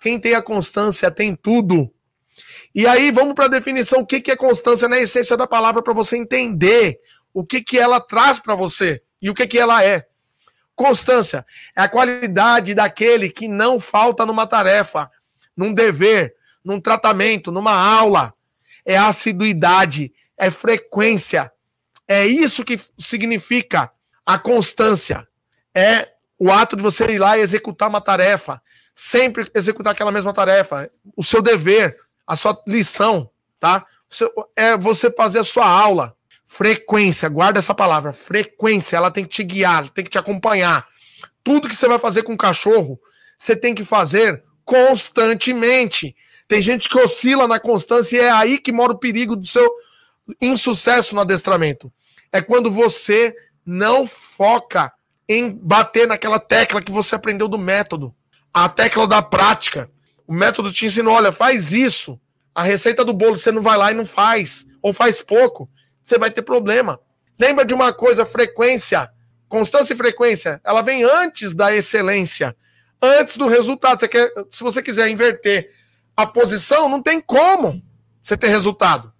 Quem tem a constância tem tudo. E aí vamos para a definição: o que, que é constância na né? essência da palavra para você entender o que, que ela traz para você e o que, que ela é. Constância é a qualidade daquele que não falta numa tarefa, num dever, num tratamento, numa aula. É assiduidade, é frequência. É isso que significa a constância. É o ato de você ir lá e executar uma tarefa, sempre executar aquela mesma tarefa, o seu dever, a sua lição, tá? é você fazer a sua aula. Frequência, guarda essa palavra, frequência, ela tem que te guiar, tem que te acompanhar. Tudo que você vai fazer com o cachorro, você tem que fazer constantemente. Tem gente que oscila na constância e é aí que mora o perigo do seu insucesso no adestramento. É quando você não foca em bater naquela tecla que você aprendeu do método a tecla da prática. O método te ensina, olha, faz isso. A receita do bolo você não vai lá e não faz, ou faz pouco, você vai ter problema. Lembra de uma coisa, frequência, constância e frequência, ela vem antes da excelência, antes do resultado. Você quer, se você quiser inverter a posição, não tem como você ter resultado.